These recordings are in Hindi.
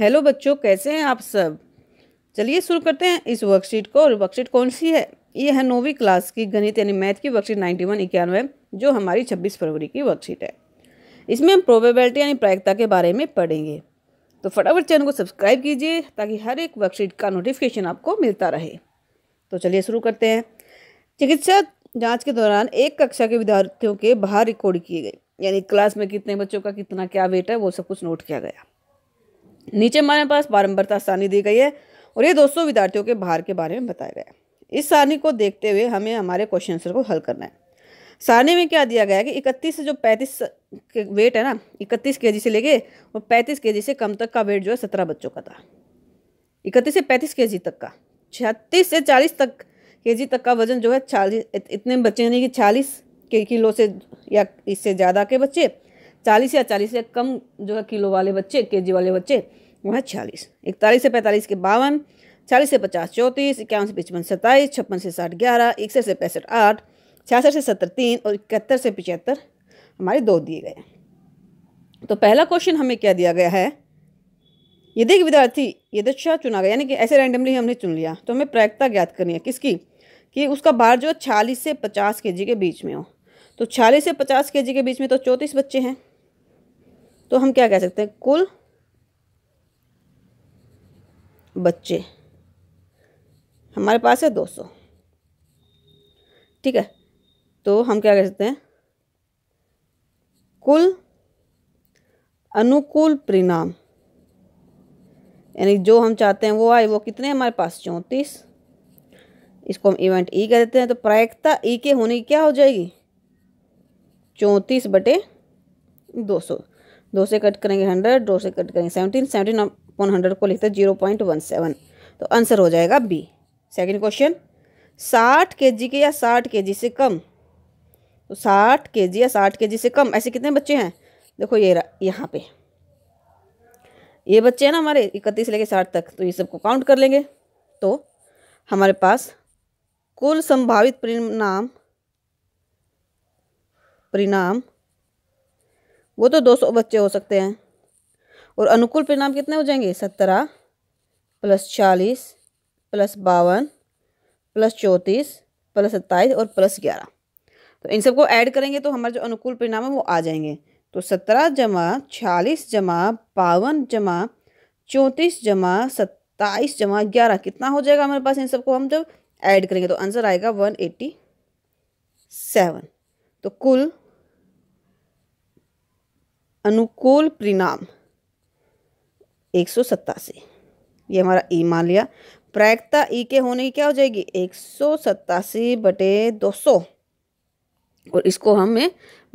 हेलो बच्चों कैसे हैं आप सब चलिए शुरू करते हैं इस वर्कशीट को और वर्कशीट कौन सी है ये है नौवीं क्लास की गणित यानी मैथ की वर्कशीट नाइन्टी वन इक्यानवे जो हमारी छब्बीस फरवरी की वर्कशीट है इसमें हम प्रोबेबिलिटी यानी प्रायिकता के बारे में पढ़ेंगे तो फटाफट चैनल को सब्सक्राइब कीजिए ताकि हर एक वर्कशीट का नोटिफिकेशन आपको मिलता रहे तो चलिए शुरू करते हैं चिकित्सा जाँच के दौरान एक कक्षा के विद्यार्थियों के बाहर रिकॉर्ड किए गए यानी क्लास में कितने बच्चों का कितना क्या वेट है वो सब कुछ नोट किया गया नीचे हमारे पास बारंबारता सारणी दी गई है और ये दोस्तों विद्यार्थियों के भार के बारे में बताया गया है इस सारणी को देखते हुए हमें हमारे क्वेश्चन आंसर को हल करना है सारणी में क्या दिया गया है कि इकतीस से जो पैंतीस के वेट है ना इकतीस के से लेके और पैंतीस के से कम तक का वेट जो है सत्रह बच्चों का था इकतीस से पैंतीस के तक का छत्तीस से चालीस तक के तक का वजन जो है चालीस इतने बच्चे यानी कि चालीस के किलो से या इससे ज़्यादा के बच्चे चालीस या चालीस से कम जो है किलो वाले बच्चे के वाले बच्चे वो है छियालीस इकतालीस से पैंतालीस के बावन चालीस से पचास चौंतीस इक्यावन से पचपन सत्ताईस छप्पन से साठ ग्यारह इकसठ से पैंसठ आठ छियासठ से सत्तर तीन और इकहत्तर से पचहत्तर हमारे दो दिए गए तो पहला क्वेश्चन हमें क्या दिया गया है यदि विद्यार्थी यदक्षा तो चुना गया यानी कि ऐसे रैंडमली हमने चुन लिया तो हमें प्रायिकता ज्ञात करनी है किसकी कि उसका भार जो है छालीस से पचास के के बीच में हो तो छियालीस से पचास के के बीच में तो चौंतीस बच्चे हैं तो हम क्या कह सकते हैं कुल बच्चे हमारे पास है 200 ठीक है तो हम क्या कह सकते हैं कुल अनुकूल परिणाम यानी जो हम चाहते हैं वो आए वो कितने हमारे पास चौंतीस इसको हम इवेंट ई e कह देते हैं तो प्रायिकता ई e के होने की क्या हो जाएगी चौंतीस बटे दो सौ दो से कट करेंगे हंड्रेड दो से कट करेंगे सेवनटीन सेवनटीन अपन हंड्रेड को लिखते जीरो पॉइंट वन सेवन तो आंसर हो जाएगा बी सेकेंड क्वेश्चन साठ के जी के या साठ के जी से कम तो साठ के जी या साठ के जी से कम ऐसे कितने बच्चे हैं देखो ये यहाँ पे ये बच्चे हैं ना हमारे इकतीस लेके साठ तक तो ये सबको काउंट कर लेंगे तो हमारे पास कुल संभावित परिणाम परिणाम वो तो 200 बच्चे हो सकते हैं और अनुकूल परिणाम कितने हो जाएंगे सत्रह प्लस चालीस प्लस बावन प्लस चौंतीस प्लस सत्ताईस और प्लस ग्यारह तो इन सबको ऐड करेंगे तो हमारे जो अनुकूल परिणाम है वो आ जाएंगे तो सत्रह जमा चालीस जमा बावन जमा चौंतीस जमा सत्ताईस जमा ग्यारह कितना हो जाएगा हमारे पास इन सबको हम जब ऐड करेंगे तो आंसर आएगा वन एट्टी सेवन तो कुल अनुकूल परिणाम एक सौ सत्तासी ये हमारा ई e मान लिया प्रायिकता ई e के होने की क्या हो जाएगी एक सौ सत्तासी बटे दो सौ और इसको हमें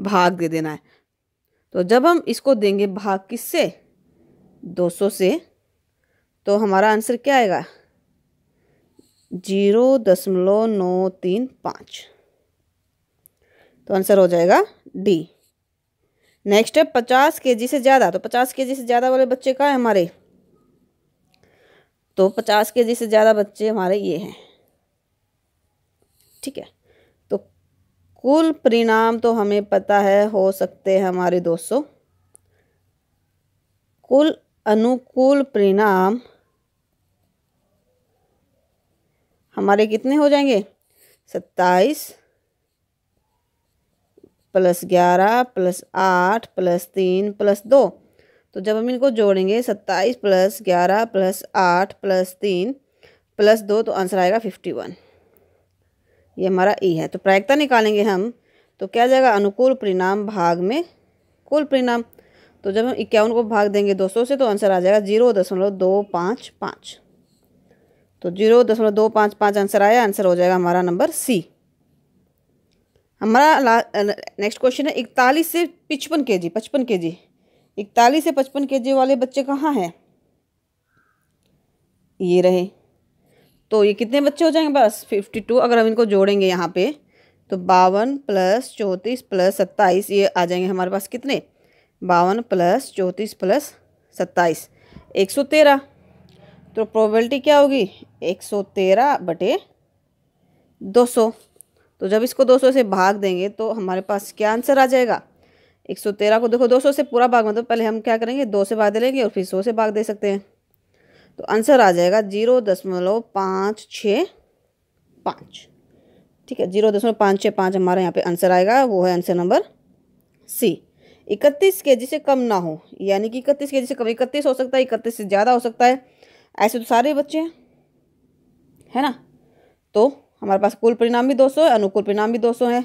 भाग दे देना है तो जब हम इसको देंगे भाग किससे दो सौ से तो हमारा आंसर क्या आएगा जीरो दशमलव नौ तीन पाँच तो आंसर हो जाएगा डी नेक्स्ट है पचास के जी से ज़्यादा तो पचास के जी से ज़्यादा वाले बच्चे कहाँ हैं हमारे तो पचास के जी से ज़्यादा बच्चे हमारे ये हैं ठीक है तो कुल परिणाम तो हमें पता है हो सकते हैं हमारे दोस्तों कुल अनुकूल परिणाम हमारे कितने हो जाएंगे सत्ताईस प्लस ग्यारह प्लस आठ प्लस तीन प्लस दो तो जब हम इनको जोड़ेंगे सत्ताईस प्लस ग्यारह प्लस आठ प्लस तीन प्लस दो तो आंसर आएगा फिफ्टी वन ये हमारा ई e है तो प्रायिकता निकालेंगे हम तो क्या जाएगा अनुकूल परिणाम भाग में कुल परिणाम तो जब हम इक्यावन को भाग देंगे दो सौ से तो आंसर आ जाएगा जीरो दशमलव दो पाँच पाँच तो जीरो दशमलव दो पाँच पाँच आंसर आया आंसर हो जाएगा हमारा नंबर सी हमारा नेक्स्ट क्वेश्चन है इकतालीस से पचपन के जी पचपन के जी इकतालीस से पचपन के जी वाले बच्चे कहाँ हैं ये रहे तो ये कितने बच्चे हो जाएंगे बस फिफ्टी टू अगर हम इनको जोड़ेंगे यहाँ पे तो बावन प्लस चौंतीस प्लस सत्ताईस ये आ जाएंगे हमारे पास कितने बावन प्लस चौंतीस प्लस सत्ताईस एक सौ तेरह तो प्रोबेबिलिटी क्या होगी एक सौ तेरह बटे दो सौ तो जब इसको 200 से भाग देंगे तो हमारे पास क्या आंसर आ जाएगा 113 को देखो 200 से पूरा भाग मतलब पहले हम क्या करेंगे दो से भाग दे लेंगे और फिर सौ से भाग दे सकते हैं तो आंसर आ जाएगा जीरो दशमलव पाँच छः पाँच ठीक है जीरो दशमलव पाँच छः पाँच हमारे यहाँ पे आंसर आएगा वो है आंसर नंबर सी इकतीस के जी से कम ना हो यानी कि इकतीस के जी से कम इकतीस हो सकता है इकतीस से ज़्यादा हो सकता है ऐसे तो सारे बच्चे हैं है ना तो हमारे पास कुल परिणाम भी 200 है अनुकूल परिणाम भी 200 है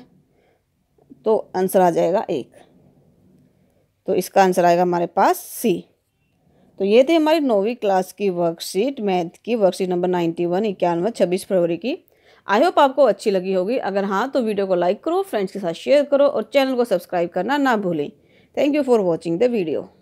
तो आंसर आ जाएगा एक तो इसका आंसर आएगा हमारे पास सी तो ये थी हमारी नौवीं क्लास की वर्कशीट मैथ की वर्कशीट नंबर नाइन्टी वन इक्यानवे छब्बीस फरवरी की आई होप आपको अच्छी लगी होगी अगर हाँ तो वीडियो को लाइक करो फ्रेंड्स के साथ शेयर करो और चैनल को सब्सक्राइब करना ना भूलें thank you for watching the video